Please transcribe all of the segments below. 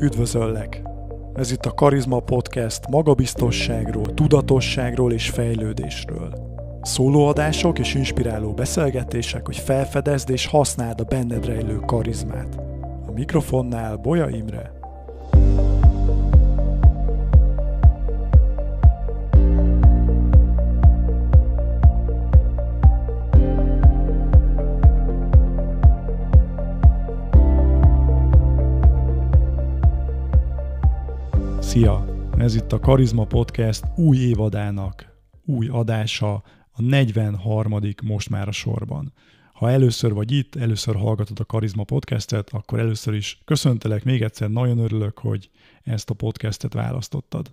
Üdvözöllek! Ez itt a Karizma Podcast magabiztosságról, tudatosságról és fejlődésről. Szólóadások és inspiráló beszélgetések, hogy felfedezd és használd a benned rejlő karizmát. A mikrofonnál Bolya Imre Szia! Ez itt a Karizma Podcast új évadának új adása, a 43. most már a sorban. Ha először vagy itt, először hallgatod a Karizma Podcastet, akkor először is köszöntelek még egyszer, nagyon örülök, hogy ezt a podcastet választottad.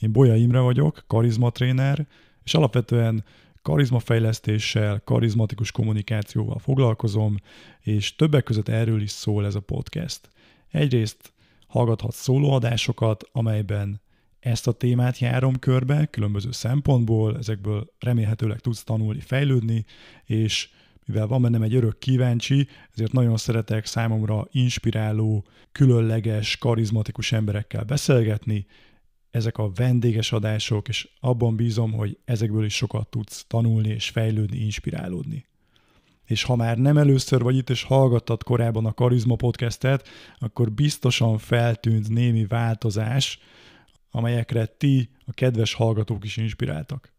Én Bolya Imre vagyok, karizma tréner, és alapvetően karizmafejlesztéssel, karizmatikus kommunikációval foglalkozom, és többek között erről is szól ez a podcast. Egyrészt hallgathat szólóadásokat, amelyben ezt a témát járom körbe különböző szempontból, ezekből remélhetőleg tudsz tanulni, fejlődni, és mivel van bennem egy örök kíváncsi, ezért nagyon szeretek számomra inspiráló, különleges, karizmatikus emberekkel beszélgetni. Ezek a vendéges adások, és abban bízom, hogy ezekből is sokat tudsz tanulni és fejlődni, inspirálódni és ha már nem először vagy itt, és hallgattad korábban a Karizma podcastet, akkor biztosan feltűnt némi változás, amelyekre ti, a kedves hallgatók is inspiráltak.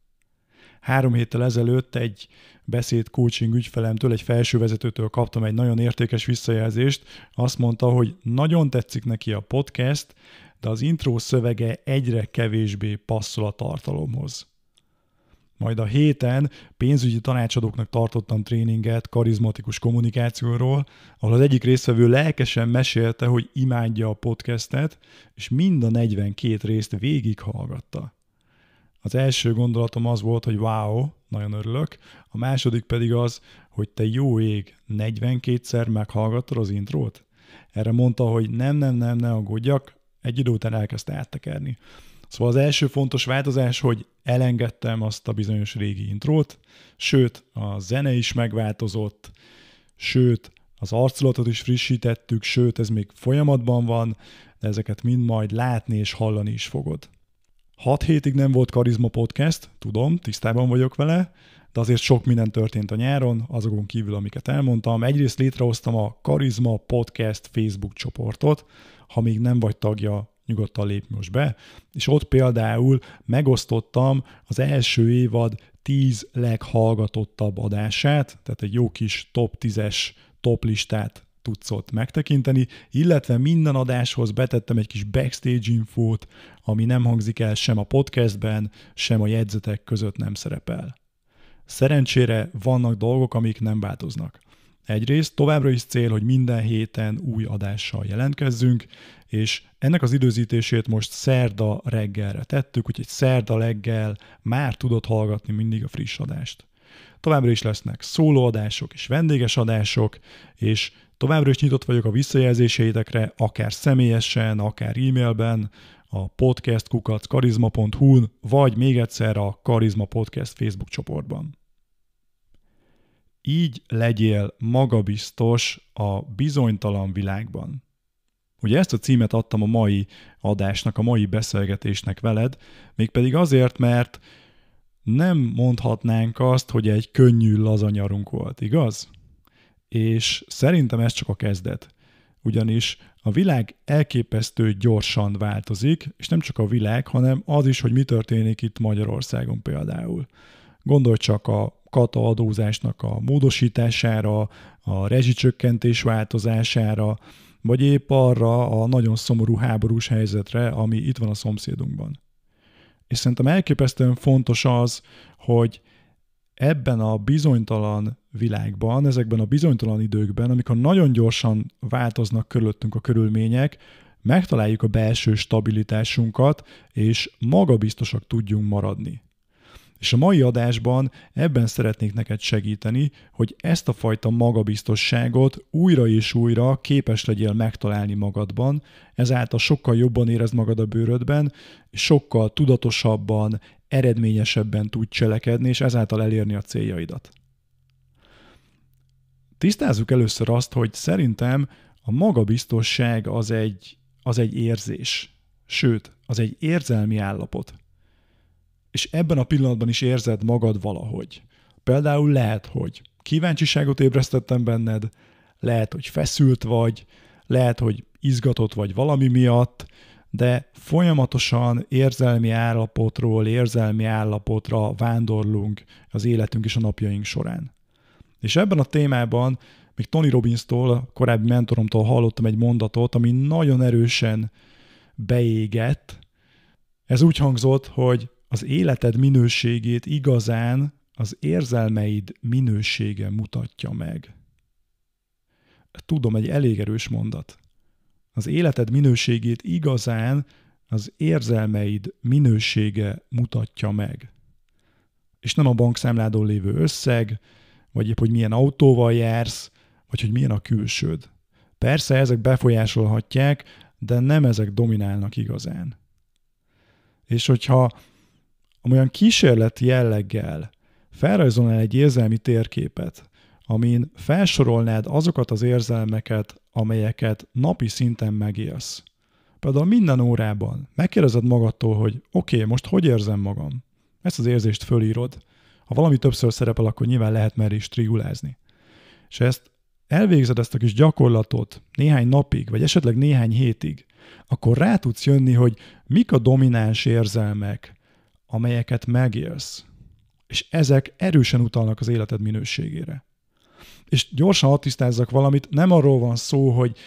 Három héttel ezelőtt egy beszéd coaching ügyfelemtől, egy felsővezetőtől kaptam egy nagyon értékes visszajelzést. Azt mondta, hogy nagyon tetszik neki a podcast, de az intro szövege egyre kevésbé passzol a tartalomhoz. Majd a héten pénzügyi tanácsadóknak tartottam tréninget karizmatikus kommunikációról, ahol az egyik résztvevő lelkesen mesélte, hogy imádja a podcastet, és mind a 42 részt végighallgatta. Az első gondolatom az volt, hogy wow, nagyon örülök, a második pedig az, hogy te jó ég, 42-szer meghallgattad az intrót? Erre mondta, hogy nem, nem, nem, ne aggódjak, egy idő után elkezdte áttekerni. Szóval az első fontos változás, hogy elengedtem azt a bizonyos régi intrót, sőt, a zene is megváltozott, sőt, az arculatot is frissítettük, sőt, ez még folyamatban van, de ezeket mind majd látni és hallani is fogod. 6 hétig nem volt Karizma Podcast, tudom, tisztában vagyok vele, de azért sok minden történt a nyáron, azokon kívül, amiket elmondtam. Egyrészt létrehoztam a Karizma Podcast Facebook csoportot, ha még nem vagy tagja, nyugodtan lép most be, és ott például megosztottam az első évad 10 leghallgatottabb adását, tehát egy jó kis top 10-es top listát tudsz ott megtekinteni, illetve minden adáshoz betettem egy kis backstage infót, ami nem hangzik el sem a podcastben, sem a jegyzetek között nem szerepel. Szerencsére vannak dolgok, amik nem változnak. Egyrészt továbbra is cél, hogy minden héten új adással jelentkezzünk, és ennek az időzítését most szerda reggelre tettük, úgyhogy szerda reggel már tudod hallgatni mindig a friss adást. Továbbra is lesznek szólóadások és vendéges adások, és továbbra is nyitott vagyok a visszajelzéseitekre, akár személyesen, akár e-mailben, a podcastkukackarizmahu n vagy még egyszer a Karizma Podcast Facebook csoportban. Így legyél magabiztos a bizonytalan világban. Ugye ezt a címet adtam a mai adásnak, a mai beszélgetésnek veled, mégpedig azért, mert nem mondhatnánk azt, hogy egy könnyű lazanyarunk volt, igaz? És szerintem ez csak a kezdet. Ugyanis a világ elképesztő gyorsan változik, és nem csak a világ, hanem az is, hogy mi történik itt Magyarországon például. Gondolj csak a kata adózásnak a módosítására, a rezsicsökkentés változására, vagy épp arra a nagyon szomorú háborús helyzetre, ami itt van a szomszédunkban. És szerintem elképesztően fontos az, hogy ebben a bizonytalan világban, ezekben a bizonytalan időkben, amikor nagyon gyorsan változnak körülöttünk a körülmények, megtaláljuk a belső stabilitásunkat, és magabiztosak tudjunk maradni. És a mai adásban ebben szeretnék neked segíteni, hogy ezt a fajta magabiztosságot újra és újra képes legyél megtalálni magadban, ezáltal sokkal jobban érezd magad a bőrödben, sokkal tudatosabban, eredményesebben tudj cselekedni, és ezáltal elérni a céljaidat. Tisztázzuk először azt, hogy szerintem a magabiztosság az egy, az egy érzés, sőt, az egy érzelmi állapot és ebben a pillanatban is érzed magad valahogy. Például lehet, hogy kíváncsiságot ébresztettem benned, lehet, hogy feszült vagy, lehet, hogy izgatott vagy valami miatt, de folyamatosan érzelmi állapotról érzelmi állapotra vándorlunk az életünk és a napjaink során. És ebben a témában még Tony Robbins-tól, a korábbi mentoromtól hallottam egy mondatot, ami nagyon erősen beégett. Ez úgy hangzott, hogy az életed minőségét igazán az érzelmeid minősége mutatja meg. Tudom, egy elég erős mondat. Az életed minőségét igazán az érzelmeid minősége mutatja meg. És nem a bankszámládon lévő összeg, vagy épp, hogy milyen autóval jársz, vagy hogy milyen a külsőd. Persze ezek befolyásolhatják, de nem ezek dominálnak igazán. És hogyha amolyan kísérlet jelleggel felrajzolnál egy érzelmi térképet, amin felsorolnád azokat az érzelmeket, amelyeket napi szinten megélsz. Például minden órában megkérdezed magadtól, hogy oké, okay, most hogy érzem magam? Ezt az érzést fölírod. Ha valami többször szerepel, akkor nyilván lehet már is triulázni. És ezt elvégzed ezt a kis gyakorlatot néhány napig, vagy esetleg néhány hétig, akkor rá tudsz jönni, hogy mik a domináns érzelmek, amelyeket megélsz. És ezek erősen utalnak az életed minőségére. És gyorsan tisztázzak valamit, nem arról van szó, hogy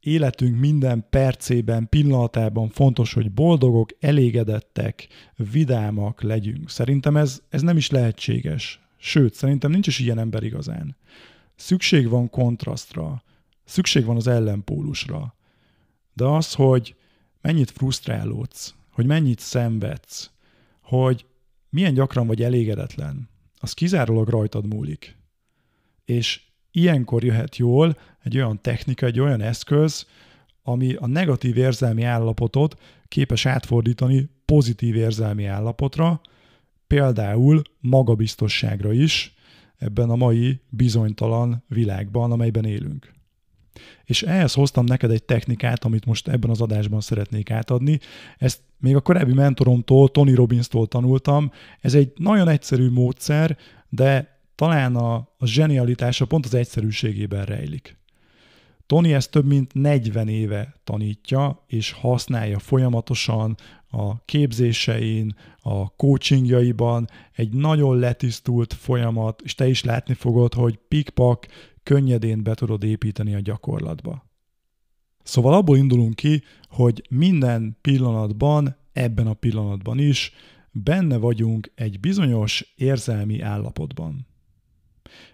életünk minden percében, pillanatában fontos, hogy boldogok, elégedettek, vidámak legyünk. Szerintem ez, ez nem is lehetséges. Sőt, szerintem nincs is ilyen ember igazán. Szükség van kontrasztra, szükség van az ellenpólusra. De az, hogy mennyit frusztrálódsz, hogy mennyit szenvedsz, hogy milyen gyakran vagy elégedetlen, az kizárólag rajtad múlik. És ilyenkor jöhet jól egy olyan technika, egy olyan eszköz, ami a negatív érzelmi állapotot képes átfordítani pozitív érzelmi állapotra, például magabiztosságra is ebben a mai bizonytalan világban, amelyben élünk. És ehhez hoztam neked egy technikát, amit most ebben az adásban szeretnék átadni. Ezt még a korábbi mentoromtól, Tony Robbins-tól tanultam. Ez egy nagyon egyszerű módszer, de talán a, a zsenialitása pont az egyszerűségében rejlik. Tony ezt több mint 40 éve tanítja, és használja folyamatosan a képzésein, a coachingjaiban, egy nagyon letisztult folyamat, és te is látni fogod, hogy pikpak könnyedén be tudod építeni a gyakorlatba. Szóval abból indulunk ki, hogy minden pillanatban, ebben a pillanatban is benne vagyunk egy bizonyos érzelmi állapotban.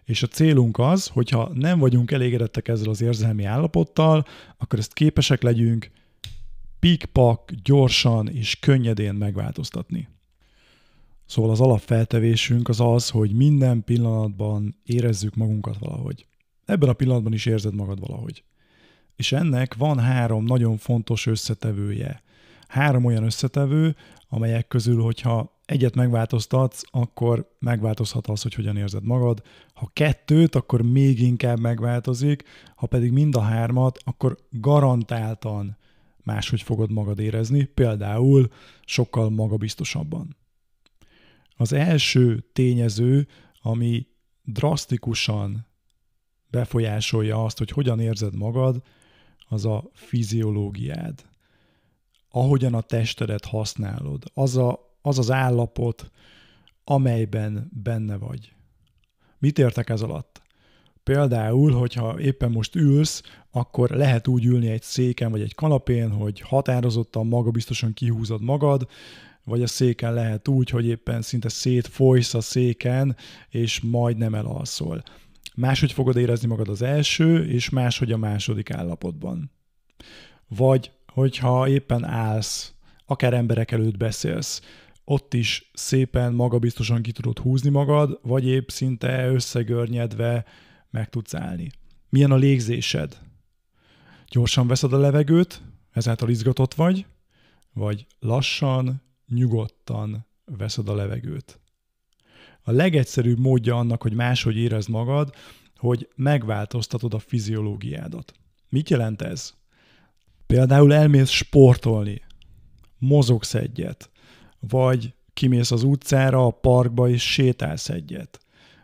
És a célunk az, hogyha nem vagyunk elégedettek ezzel az érzelmi állapottal, akkor ezt képesek legyünk pikpak, gyorsan és könnyedén megváltoztatni. Szóval az alapfeltevésünk az az, hogy minden pillanatban érezzük magunkat valahogy ebben a pillanatban is érzed magad valahogy. És ennek van három nagyon fontos összetevője. Három olyan összetevő, amelyek közül, hogyha egyet megváltoztatsz, akkor megváltozhat az, hogy hogyan érzed magad. Ha kettőt, akkor még inkább megváltozik, ha pedig mind a hármat, akkor garantáltan máshogy fogod magad érezni, például sokkal magabiztosabban. Az első tényező, ami drasztikusan befolyásolja azt, hogy hogyan érzed magad, az a fiziológiád, ahogyan a testedet használod, az, a, az az állapot, amelyben benne vagy. Mit értek ez alatt? Például, hogyha éppen most ülsz, akkor lehet úgy ülni egy széken vagy egy kanapén, hogy határozottan magabiztosan kihúzod magad, vagy a széken lehet úgy, hogy éppen szinte szétfolysz a széken, és majdnem elalszol máshogy fogod érezni magad az első, és máshogy a második állapotban. Vagy, hogyha éppen állsz, akár emberek előtt beszélsz, ott is szépen magabiztosan ki tudod húzni magad, vagy épp szinte összegörnyedve meg tudsz állni. Milyen a légzésed? Gyorsan veszed a levegőt, ezáltal izgatott vagy, vagy lassan, nyugodtan veszed a levegőt a legegyszerűbb módja annak, hogy máshogy érezd magad, hogy megváltoztatod a fiziológiádat. Mit jelent ez? Például elmész sportolni, mozogsz egyet, vagy kimész az utcára, a parkba és sétálsz egyet,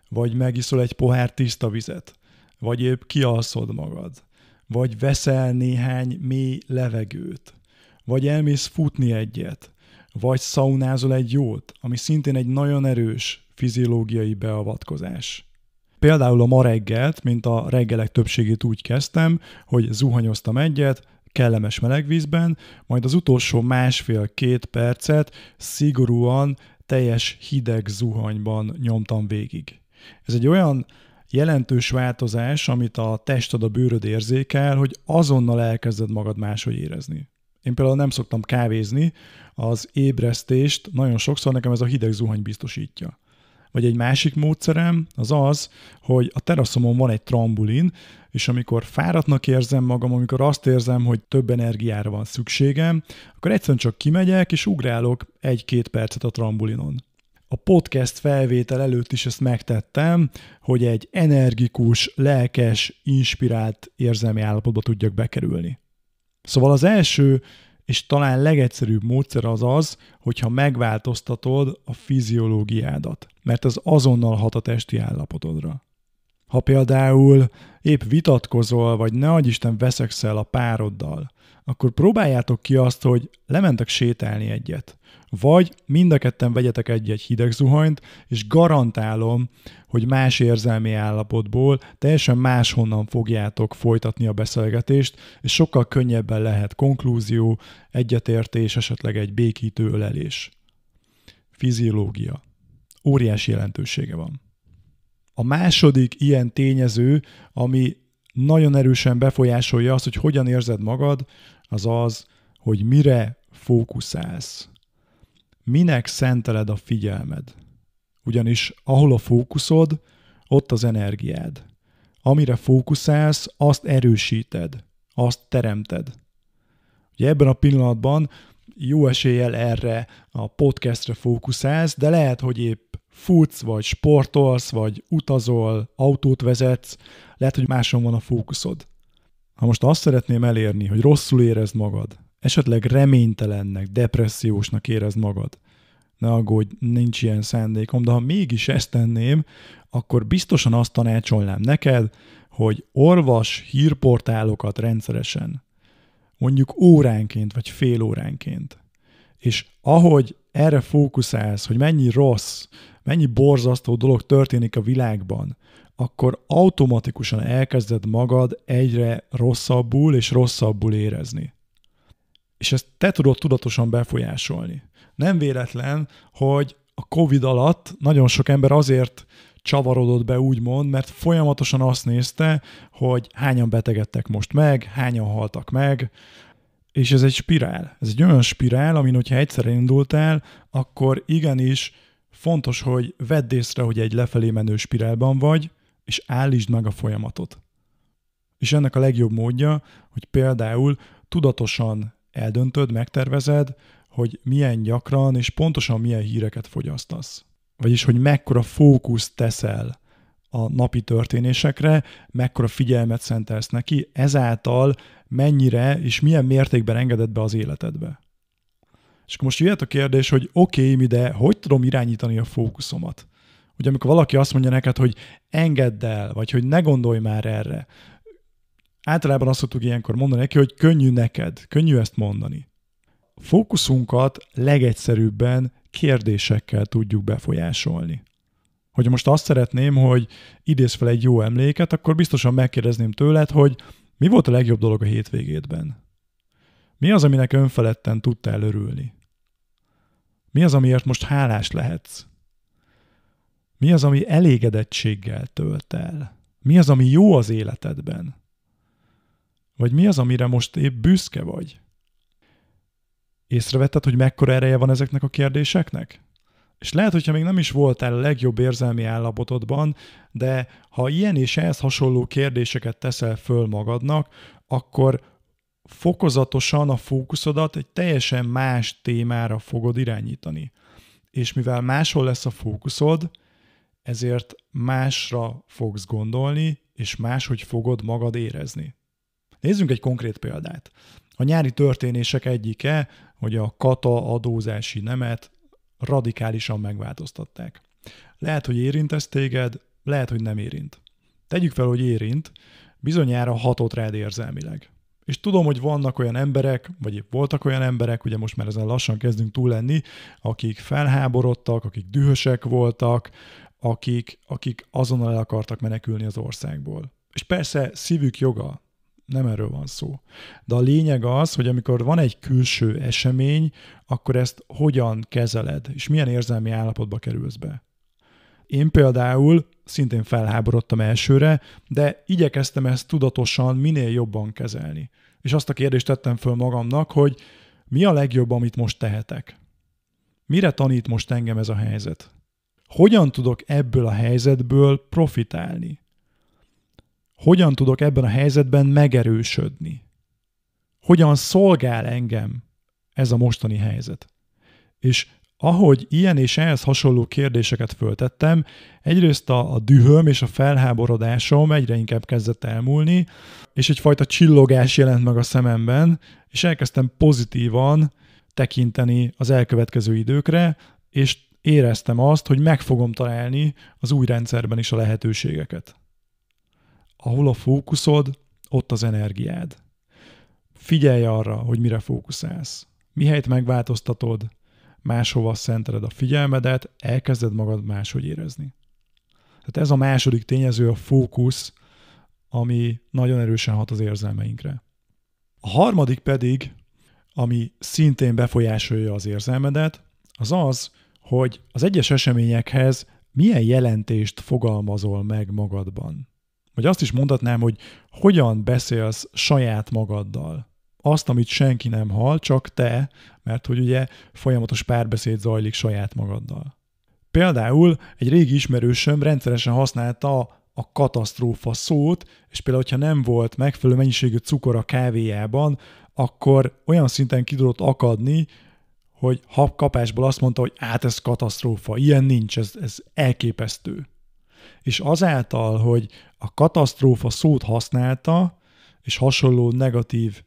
vagy megiszol egy pohár tiszta vizet, vagy épp kialszod magad, vagy veszel néhány mély levegőt, vagy elmész futni egyet, vagy szaunázol egy jót, ami szintén egy nagyon erős fiziológiai beavatkozás. Például a ma reggelt, mint a reggelek többségét úgy kezdtem, hogy zuhanyoztam egyet, kellemes meleg vízben, majd az utolsó másfél-két percet szigorúan teljes hideg zuhanyban nyomtam végig. Ez egy olyan jelentős változás, amit a tested, a bőröd érzékel, hogy azonnal elkezded magad máshogy érezni. Én például nem szoktam kávézni, az ébresztést nagyon sokszor nekem ez a hideg zuhany biztosítja. Vagy egy másik módszerem az az, hogy a teraszomon van egy trambulin, és amikor fáradtnak érzem magam, amikor azt érzem, hogy több energiára van szükségem, akkor egyszerűen csak kimegyek, és ugrálok egy-két percet a trambulinon. A podcast felvétel előtt is ezt megtettem, hogy egy energikus, lelkes, inspirált érzelmi állapotba tudjak bekerülni. Szóval az első és talán legegyszerűbb módszer az az, hogyha megváltoztatod a fiziológiádat, mert az azonnal hat a testi állapotodra. Ha például épp vitatkozol, vagy ne Isten veszekszel a pároddal, akkor próbáljátok ki azt, hogy lementek sétálni egyet. Vagy mind a ketten vegyetek egy-egy hideg zuhanyt, és garantálom, hogy más érzelmi állapotból teljesen máshonnan fogjátok folytatni a beszélgetést, és sokkal könnyebben lehet konklúzió, egyetértés, esetleg egy békítő ölelés. Fiziológia. Óriási jelentősége van. A második ilyen tényező, ami nagyon erősen befolyásolja azt, hogy hogyan érzed magad, az az, hogy mire fókuszálsz. Minek szenteled a figyelmed? Ugyanis ahol a fókuszod, ott az energiád. Amire fókuszálsz, azt erősíted, azt teremted. Ugye ebben a pillanatban jó eséllyel erre a podcastre fókuszálsz, de lehet, hogy épp futsz, vagy sportolsz, vagy utazol, autót vezetsz, lehet, hogy máson van a fókuszod. Ha most azt szeretném elérni, hogy rosszul érezd magad, esetleg reménytelennek, depressziósnak érezd magad, ne aggódj, nincs ilyen szándékom, de ha mégis ezt tenném, akkor biztosan azt tanácsolnám neked, hogy orvas hírportálokat rendszeresen, mondjuk óránként vagy fél óránként. És ahogy erre fókuszálsz, hogy mennyi rossz, mennyi borzasztó dolog történik a világban, akkor automatikusan elkezded magad egyre rosszabbul és rosszabbul érezni. És ezt te tudod tudatosan befolyásolni. Nem véletlen, hogy a COVID alatt nagyon sok ember azért csavarodott be, úgymond, mert folyamatosan azt nézte, hogy hányan betegedtek most meg, hányan haltak meg, és ez egy spirál. Ez egy olyan spirál, amin hogyha egyszer indultál, akkor igenis Fontos, hogy vedd észre, hogy egy lefelé menő spirálban vagy, és állítsd meg a folyamatot. És ennek a legjobb módja, hogy például tudatosan eldöntöd, megtervezed, hogy milyen gyakran és pontosan milyen híreket fogyasztasz. Vagyis, hogy mekkora fókuszt teszel a napi történésekre, mekkora figyelmet szentelsz neki, ezáltal mennyire és milyen mértékben engeded be az életedbe. És akkor most jöhet a kérdés, hogy oké, okay, mi, de hogy tudom irányítani a fókuszomat? Ugye amikor valaki azt mondja neked, hogy engedd el, vagy hogy ne gondolj már erre, általában azt tudjuk ilyenkor mondani neki, hogy könnyű neked, könnyű ezt mondani. A fókuszunkat legegyszerűbben kérdésekkel tudjuk befolyásolni. Hogyha most azt szeretném, hogy idéz fel egy jó emléket, akkor biztosan megkérdezném tőled, hogy mi volt a legjobb dolog a hétvégétben? Mi az, aminek önfeledten tudtál örülni? Mi az, amiért most hálás lehetsz? Mi az, ami elégedettséggel tölt el? Mi az, ami jó az életedben? Vagy mi az, amire most épp büszke vagy? Észrevetted, hogy mekkora ereje van ezeknek a kérdéseknek? És lehet, hogyha még nem is voltál a legjobb érzelmi állapotodban, de ha ilyen és ehhez hasonló kérdéseket teszel föl magadnak, akkor fokozatosan a fókuszodat egy teljesen más témára fogod irányítani. És mivel máshol lesz a fókuszod, ezért másra fogsz gondolni, és máshogy fogod magad érezni. Nézzünk egy konkrét példát. A nyári történések egyike, hogy a kata adózási nemet radikálisan megváltoztatták. Lehet, hogy érint ez téged, lehet, hogy nem érint. Tegyük fel, hogy érint, bizonyára hatott rád érzelmileg. És tudom, hogy vannak olyan emberek, vagy voltak olyan emberek, ugye most már ezen lassan kezdünk túl lenni, akik felháborodtak, akik dühösek voltak, akik, akik azonnal el akartak menekülni az országból. És persze szívük joga, nem erről van szó. De a lényeg az, hogy amikor van egy külső esemény, akkor ezt hogyan kezeled, és milyen érzelmi állapotba kerülsz be. Én például szintén felháborodtam elsőre, de igyekeztem ezt tudatosan minél jobban kezelni. És azt a kérdést tettem föl magamnak, hogy mi a legjobb, amit most tehetek? Mire tanít most engem ez a helyzet? Hogyan tudok ebből a helyzetből profitálni? Hogyan tudok ebben a helyzetben megerősödni? Hogyan szolgál engem ez a mostani helyzet? És ahogy ilyen és ehhez hasonló kérdéseket föltettem, egyrészt a, a dühöm és a felháborodásom egyre inkább kezdett elmúlni, és egyfajta csillogás jelent meg a szememben, és elkezdtem pozitívan tekinteni az elkövetkező időkre, és éreztem azt, hogy meg fogom találni az új rendszerben is a lehetőségeket. Ahol a fókuszod, ott az energiád. Figyelj arra, hogy mire fókuszálsz. Mihelyt megváltoztatod, máshova szenteled a figyelmedet, elkezded magad máshogy érezni. Tehát ez a második tényező, a fókusz, ami nagyon erősen hat az érzelmeinkre. A harmadik pedig, ami szintén befolyásolja az érzelmedet, az az, hogy az egyes eseményekhez milyen jelentést fogalmazol meg magadban. Vagy azt is mondhatnám, hogy hogyan beszélsz saját magaddal azt, amit senki nem hall, csak te, mert hogy ugye folyamatos párbeszéd zajlik saját magaddal. Például egy régi ismerősöm rendszeresen használta a katasztrófa szót, és például, hogyha nem volt megfelelő mennyiségű cukor a kávéjában, akkor olyan szinten tudott akadni, hogy kapásból azt mondta, hogy hát ez katasztrófa, ilyen nincs, ez, ez elképesztő. És azáltal, hogy a katasztrófa szót használta, és hasonló negatív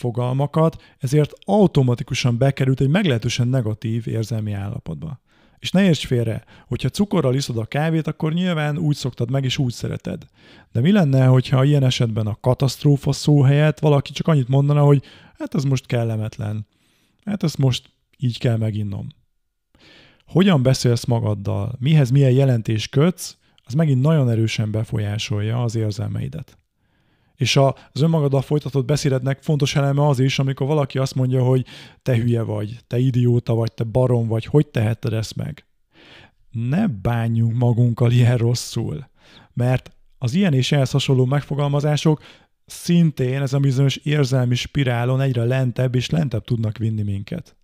fogalmakat, ezért automatikusan bekerült egy meglehetősen negatív érzelmi állapotba. És ne érts félre, hogyha cukorral iszod a kávét, akkor nyilván úgy szoktad meg és úgy szereted. De mi lenne, hogyha ilyen esetben a katasztrófa szó helyett valaki csak annyit mondana, hogy hát ez most kellemetlen. Hát ezt most így kell meginnom. Hogyan beszélsz magaddal, mihez milyen jelentés kötsz, az megint nagyon erősen befolyásolja az érzelmeidet. És az önmagaddal folytatott beszédednek fontos eleme az is, amikor valaki azt mondja, hogy te hülye vagy, te idióta vagy, te barom vagy, hogy teheted ezt meg? Ne bánjunk magunkkal ilyen rosszul, mert az ilyen és ehhez hasonló megfogalmazások szintén ez a bizonyos érzelmi spirálon egyre lentebb és lentebb tudnak vinni minket.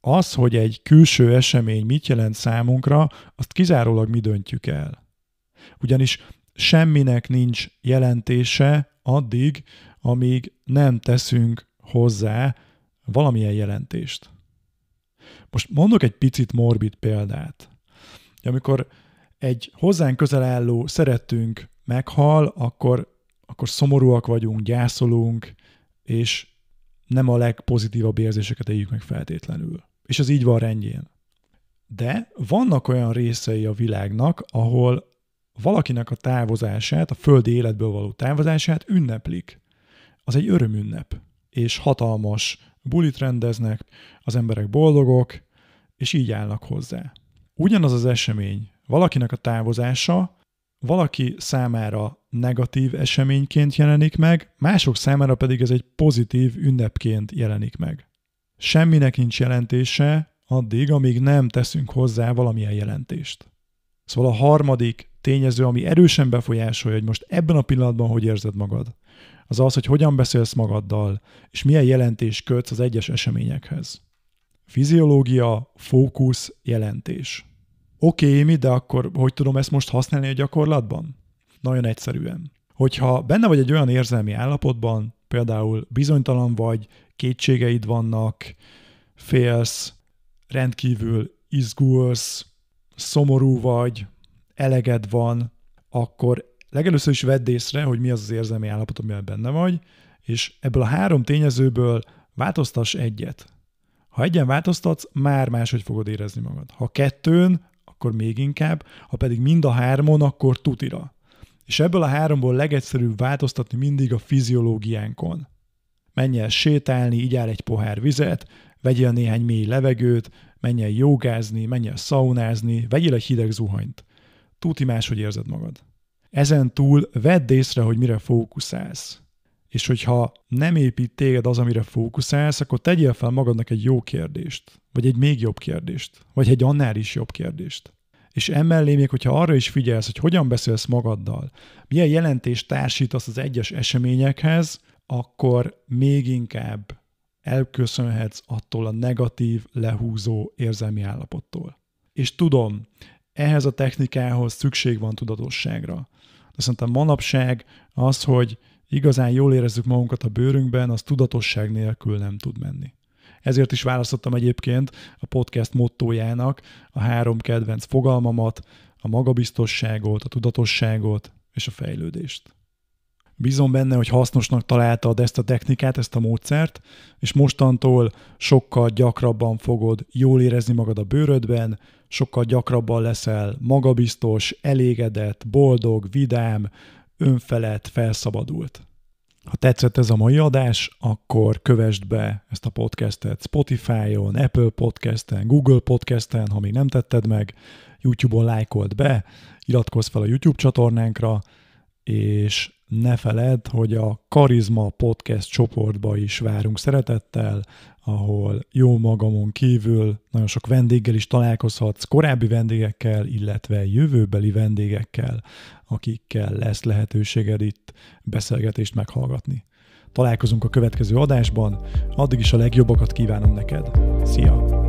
Az, hogy egy külső esemény mit jelent számunkra, azt kizárólag mi döntjük el. Ugyanis semminek nincs jelentése addig, amíg nem teszünk hozzá valamilyen jelentést. Most mondok egy picit morbid példát. Amikor egy hozzánk közel álló szerettünk meghal, akkor, akkor szomorúak vagyunk, gyászolunk, és nem a legpozitívabb érzéseket éljük meg feltétlenül. És ez így van rendjén. De vannak olyan részei a világnak, ahol valakinek a távozását, a földi életből való távozását ünneplik. Az egy örömünnep, és hatalmas bulit rendeznek, az emberek boldogok, és így állnak hozzá. Ugyanaz az esemény, valakinek a távozása, valaki számára negatív eseményként jelenik meg, mások számára pedig ez egy pozitív ünnepként jelenik meg. Semminek nincs jelentése addig, amíg nem teszünk hozzá valamilyen jelentést. Szóval a harmadik tényező, ami erősen befolyásolja, hogy most ebben a pillanatban hogy érzed magad. Az az, hogy hogyan beszélsz magaddal, és milyen jelentés kötsz az egyes eseményekhez. Fiziológia, fókusz, jelentés. Oké, okay, mi, de akkor hogy tudom ezt most használni a gyakorlatban? Nagyon egyszerűen. Hogyha benne vagy egy olyan érzelmi állapotban, például bizonytalan vagy, kétségeid vannak, félsz, rendkívül izgulsz, szomorú vagy, eleged van, akkor legelőször is vedd észre, hogy mi az az érzelmi állapot, amiben benne vagy, és ebből a három tényezőből változtass egyet. Ha egyen változtatsz, már máshogy fogod érezni magad. Ha kettőn, akkor még inkább, ha pedig mind a hármon, akkor tutira. És ebből a háromból legegyszerűbb változtatni mindig a fiziológiánkon. Menj el sétálni, igyál egy pohár vizet, vegyél néhány mély levegőt, menj el jogázni, menj el szaunázni, vegyél egy hideg zuhanyt túti máshogy érzed magad. Ezen túl vedd észre, hogy mire fókuszálsz. És hogyha nem épít téged az, amire fókuszálsz, akkor tegyél fel magadnak egy jó kérdést, vagy egy még jobb kérdést, vagy egy annál is jobb kérdést. És emellé még, hogyha arra is figyelsz, hogy hogyan beszélsz magaddal, milyen jelentést társítasz az egyes eseményekhez, akkor még inkább elköszönhetsz attól a negatív, lehúzó érzelmi állapottól. És tudom, ehhez a technikához szükség van tudatosságra. De szerintem manapság az, hogy igazán jól érezzük magunkat a bőrünkben, az tudatosság nélkül nem tud menni. Ezért is választottam egyébként a podcast mottójának a három kedvenc fogalmamat, a magabiztosságot, a tudatosságot és a fejlődést. Bízom benne, hogy hasznosnak találtad ezt a technikát, ezt a módszert, és mostantól sokkal gyakrabban fogod jól érezni magad a bőrödben, sokkal gyakrabban leszel magabiztos, elégedett, boldog, vidám, önfelett, felszabadult. Ha tetszett ez a mai adás, akkor kövessd be ezt a podcastet Spotify-on, Apple Podcast-en, Google Podcast-en, ha még nem tetted meg, YouTube-on lájkold be, iratkozz fel a YouTube csatornánkra, és ne feledd, hogy a Karizma Podcast csoportba is várunk szeretettel, ahol jó magamon kívül nagyon sok vendéggel is találkozhatsz, korábbi vendégekkel, illetve jövőbeli vendégekkel, akikkel lesz lehetőséged itt beszélgetést meghallgatni. Találkozunk a következő adásban, addig is a legjobbakat kívánom neked. Szia!